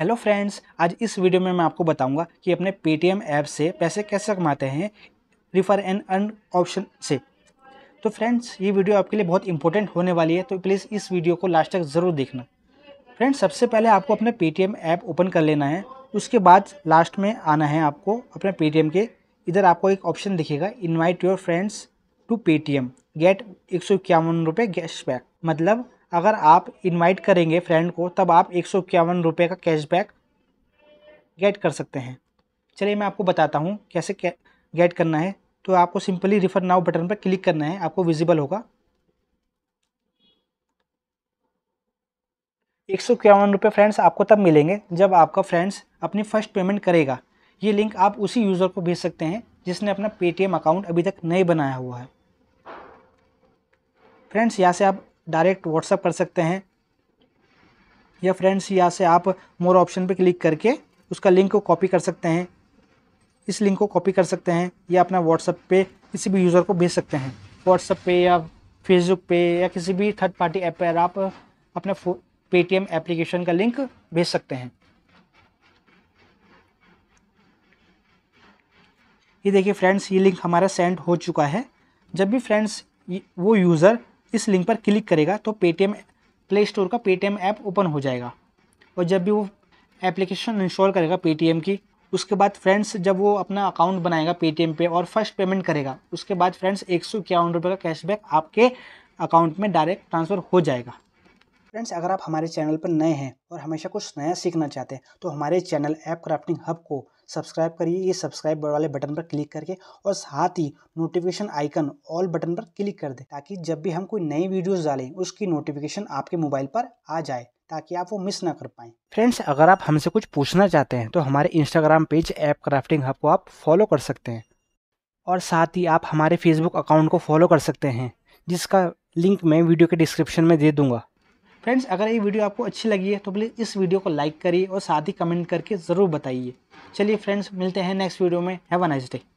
hello friends आज इस video में मैं आपको बताऊंगा कि अपने पेटीएम ऐप से पैसे कैसे कमाते हैं रिफ़र एंड अर्न ऑप्शन से तो फ्रेंड्स ये वीडियो आपके लिए बहुत इंपॉर्टेंट होने वाली है तो प्लीज़ इस वीडियो को लास्ट तक ज़रूर देखना फ्रेंड्स सबसे पहले आपको अपने पेटीएम ऐप ओपन कर लेना है उसके बाद लास्ट में आना है आपको अपने पेटीएम के इधर आपको एक ऑप्शन दिखेगा invite your friends to Paytm get एक सौ इक्यावन रुपये कैशबैक मतलब अगर आप इनवाइट करेंगे फ्रेंड को तब आप एक सौ इक्यावन रुपये का कैशबैक गेट कर सकते हैं चलिए मैं आपको बताता हूँ कैसे गेट करना है तो आपको सिंपली रिफ़र नाउ बटन पर क्लिक करना है आपको विजिबल होगा एक सौ इक्यावन रुपये फ्रेंड्स आपको तब मिलेंगे जब आपका फ्रेंड्स अपनी फ़र्स्ट पेमेंट करेगा ये लिंक आप उसी यूज़र को भेज सकते हैं जिसने अपना पेटीएम अकाउंट अभी तक नहीं बनाया हुआ है फ्रेंड्स यहाँ से आप डायरेक्ट व्हाट्सअप कर सकते हैं या फ्रेंड्स यहाँ से आप मोर ऑप्शन पर क्लिक करके उसका लिंक को कॉपी कर सकते हैं इस लिंक को कॉपी कर सकते हैं या अपना व्हाट्सअप पे किसी भी यूज़र को भेज सकते हैं व्हाट्सअप पे या फेसबुक पे या किसी भी थर्ड पार्टी ऐप पर आप अपने पेटीएम एप्लीकेशन का लिंक भेज सकते हैं ये देखिए फ्रेंड्स ये लिंक हमारा सेंड हो चुका है जब भी फ्रेंड्स वो यूज़र इस लिंक पर क्लिक करेगा तो पेटीएम प्ले स्टोर का पेटीएम ऐप ओपन हो जाएगा और जब भी वो एप्लीकेशन इंस्टॉल करेगा पेटीएम की उसके बाद फ्रेंड्स जब वो अपना अकाउंट बनाएगा पेटीएम पे और फर्स्ट पेमेंट करेगा उसके बाद फ्रेंड्स एक सौ इक्यावन रुपये का कैशबैक आपके अकाउंट में डायरेक्ट ट्रांसफ़र हो जाएगा फ्रेंड्स अगर आप हमारे चैनल पर नए हैं और हमेशा कुछ नया सीखना चाहते हैं तो हमारे चैनल ऐप क्राफ्टिंग हब को सब्सक्राइब करिए ये सब्सक्राइब वाले बटन पर क्लिक करके और साथ ही नोटिफिकेशन आइकन ऑल बटन पर क्लिक कर दें ताकि जब भी हम कोई नई वीडियोस डालें उसकी नोटिफिकेशन आपके मोबाइल पर आ जाए ताकि आप वो मिस ना कर पाएँ फ्रेंड्स अगर आप हमसे कुछ पूछना चाहते हैं तो हमारे Instagram page app crafting hub को आप फॉलो कर सकते हैं और साथ ही आप हमारे फेसबुक अकाउंट को फॉलो कर सकते हैं जिसका लिंक मैं वीडियो के डिस्क्रिप्शन में दे दूंगा फ्रेंड्स अगर ये वीडियो आपको अच्छी लगी है तो प्लीज़ इस वीडियो को लाइक करिए और साथ ही कमेंट करके ज़रूर बताइए चलिए फ्रेंड्स मिलते हैं नेक्स्ट वीडियो में हैव अ नाइस डे